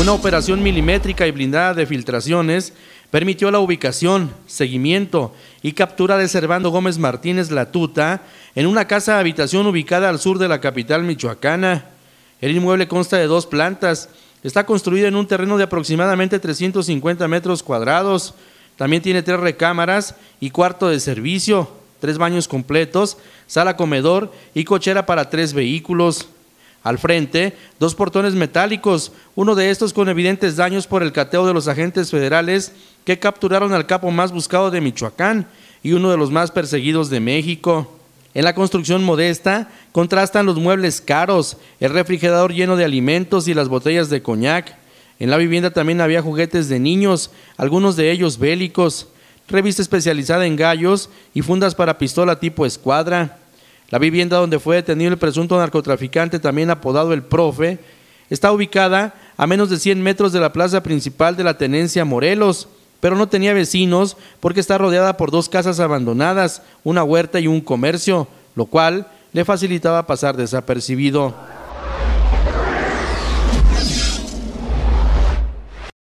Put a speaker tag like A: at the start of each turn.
A: Una operación milimétrica y blindada de filtraciones permitió la ubicación, seguimiento y captura de Servando Gómez Martínez Latuta en una casa habitación ubicada al sur de la capital michoacana. El inmueble consta de dos plantas, está construido en un terreno de aproximadamente 350 metros cuadrados, también tiene tres recámaras y cuarto de servicio, tres baños completos, sala comedor y cochera para tres vehículos. Al frente, dos portones metálicos, uno de estos con evidentes daños por el cateo de los agentes federales que capturaron al capo más buscado de Michoacán y uno de los más perseguidos de México. En la construcción modesta contrastan los muebles caros, el refrigerador lleno de alimentos y las botellas de coñac. En la vivienda también había juguetes de niños, algunos de ellos bélicos, revista especializada en gallos y fundas para pistola tipo escuadra. La vivienda donde fue detenido el presunto narcotraficante, también apodado el profe, está ubicada a menos de 100 metros de la plaza principal de la tenencia Morelos, pero no tenía vecinos porque está rodeada por dos casas abandonadas, una huerta y un comercio, lo cual le facilitaba pasar desapercibido.